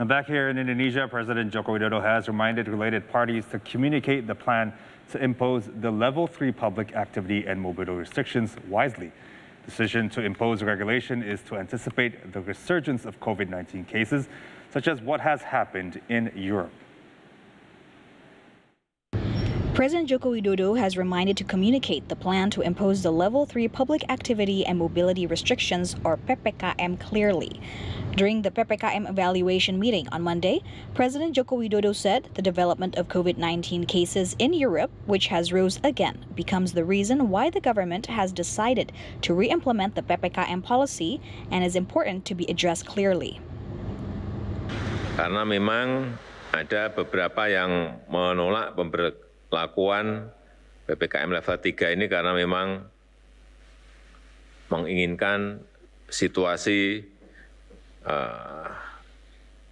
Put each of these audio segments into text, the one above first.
Now, back here in Indonesia, President Joko Widodo has reminded related parties to communicate the plan to impose the level three public activity and mobility restrictions wisely. Decision to impose regulation is to anticipate the resurgence of COVID 19 cases, such as what has happened in Europe. President Joko Widodo has reminded to communicate the plan to impose the Level 3 Public Activity and Mobility Restrictions, or PPKM, clearly. During the PPKM evaluation meeting on Monday, President Joko Widodo said the development of COVID-19 cases in Europe, which has rose again, becomes the reason why the government has decided to re-implement the PPKM policy and is important to be addressed clearly. Karena memang ada beberapa yang menolak pemberlakuan Lakukan ppkm level tiga ini karena memang menginginkan situasi eh,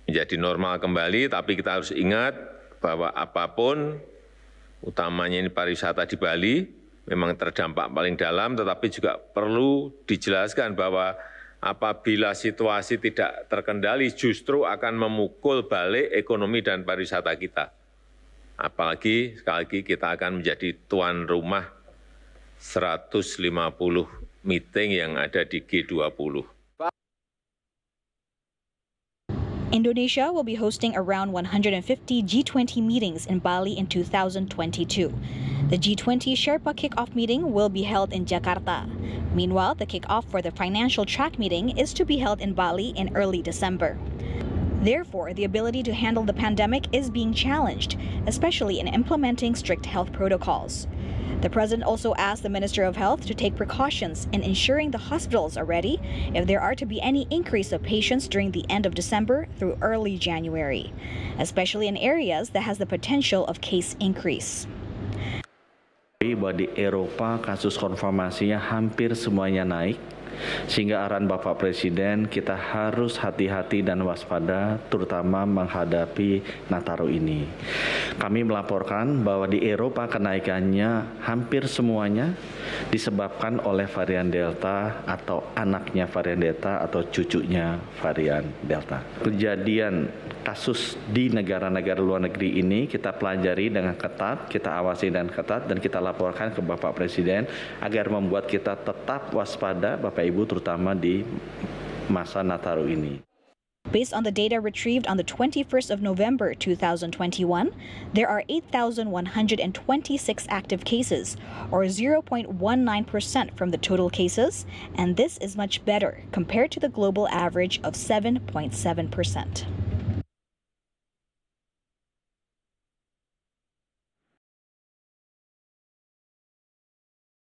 menjadi normal kembali, tapi kita harus ingat bahwa apapun, utamanya ini pariwisata di Bali, memang terdampak paling dalam, tetapi juga perlu dijelaskan bahwa apabila situasi tidak terkendali, justru akan memukul balik ekonomi dan pariwisata kita apalagi sekali lagi kita akan menjadi tuan rumah 150 meeting yang ada di G20. Indonesia will be hosting around 150 G20 meetings in Bali in 2022. The G20 Sherpa kickoff meeting will be held in Jakarta. Meanwhile, the kickoff for the financial track meeting is to be held in Bali in early December. Therefore, the ability to handle the pandemic is being challenged, especially in implementing strict health protocols. The president also asked the Minister of Health to take precautions in ensuring the hospitals are ready if there are to be any increase of patients during the end of December through early January, especially in areas that has the potential of case increase. Bahwa di Eropa kasus konfirmasinya hampir semuanya naik, Sehingga arahan Bapak Presiden kita harus hati-hati dan waspada terutama menghadapi Nataru ini. Kami melaporkan bahwa di Eropa kenaikannya hampir semuanya disebabkan oleh varian Delta atau anaknya varian Delta atau cucunya varian Delta. Kejadian kasus di negara-negara luar negeri ini kita pelajari dengan ketat, kita awasi dan ketat dan kita laporkan ke Bapak Presiden agar membuat kita tetap waspada Bapak ibu terutama di masa Nataru ini. Based on the data retrieved on the 21st of November 2021, there are 8,126 active cases, or 0.19% from the total cases, and this is much better compared to the global average of 7.7%.